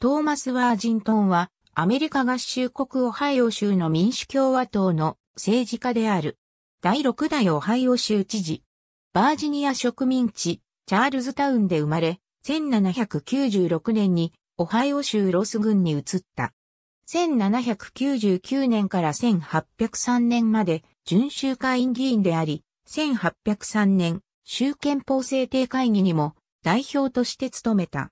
トーマス・ワージントンは、アメリカ合衆国オハイオ州の民主共和党の政治家である。第6代オハイオ州知事。バージニア植民地、チャールズタウンで生まれ、1796年にオハイオ州ロス郡に移った。1799年から1803年まで準州会員議員であり、1803年、州憲法制定会議にも代表として務めた。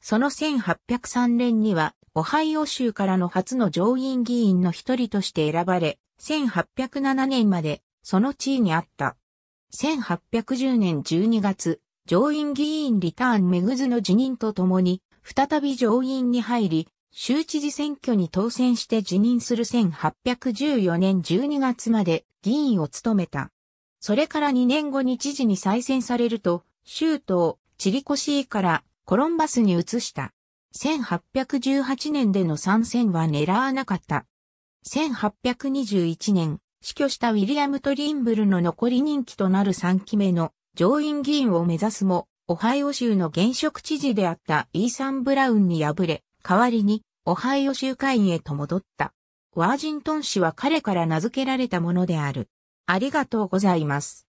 その1803年には、オハイオ州からの初の上院議員の一人として選ばれ、1807年までその地位にあった。1810年12月、上院議員リターン・メグズの辞任とともに、再び上院に入り、州知事選挙に当選して辞任する1814年12月まで議員を務めた。それから2年後に知事に再選されると、州都チリコシーからコロンバスに移した。1818年での参戦は狙わなかった。1821年、死去したウィリアム・トリンブルの残り任期となる3期目の上院議員を目指すも、オハイオ州の現職知事であったイーサン・ブラウンに敗れ、代わりにオハイオ州会員へと戻った。ワージントン氏は彼から名付けられたものである。ありがとうございます。